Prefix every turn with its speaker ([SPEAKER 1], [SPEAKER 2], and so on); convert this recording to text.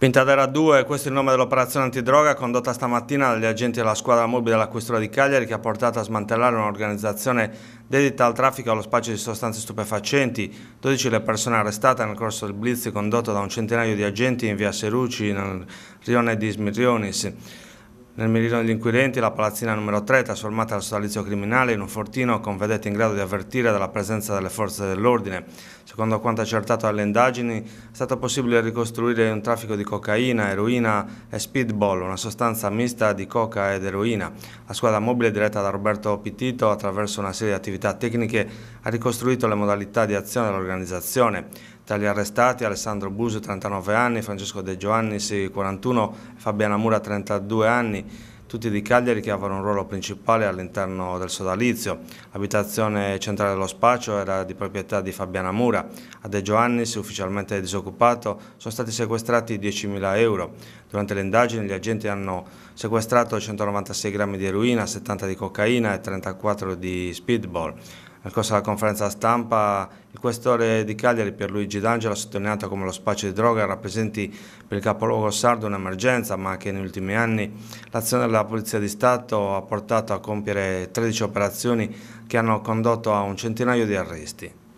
[SPEAKER 1] Pintadera 2, questo è il nome dell'operazione antidroga condotta stamattina dagli agenti della squadra mobile della Questura di Cagliari che ha portato a smantellare un'organizzazione dedita al traffico e allo spaccio di sostanze stupefacenti. 12 le persone arrestate nel corso del blitz condotto da un centinaio di agenti in via Seruci nel rione di Smirionis. Nel mirino degli inquirenti la palazzina numero 3 trasformata al sodalizio criminale in un fortino con vedette in grado di avvertire dalla presenza delle forze dell'ordine. Secondo quanto accertato dalle indagini è stato possibile ricostruire un traffico di cocaina, eroina e speedball, una sostanza mista di coca ed eroina. La squadra mobile diretta da Roberto Pitito attraverso una serie di attività tecniche ha ricostruito le modalità di azione dell'organizzazione. Tra gli arrestati Alessandro Busi, 39 anni, Francesco De Giovannisi, 41, Fabiana Mura, 32 anni, tutti di Cagliari che avevano un ruolo principale all'interno del sodalizio. L'abitazione centrale dello spaccio era di proprietà di Fabiana Mura. A De Giovannis, ufficialmente disoccupato, sono stati sequestrati 10.000 euro. Durante le indagini gli agenti hanno sequestrato 196 grammi di eroina, 70 di cocaina e 34 di speedball. Nel corso della conferenza stampa il questore di Cagliari Pierluigi D'Angelo ha sottolineato come lo spaccio di droga rappresenti per il capoluogo sardo un'emergenza ma che negli ultimi anni l'azione della Polizia di Stato ha portato a compiere 13 operazioni che hanno condotto a un centinaio di arresti.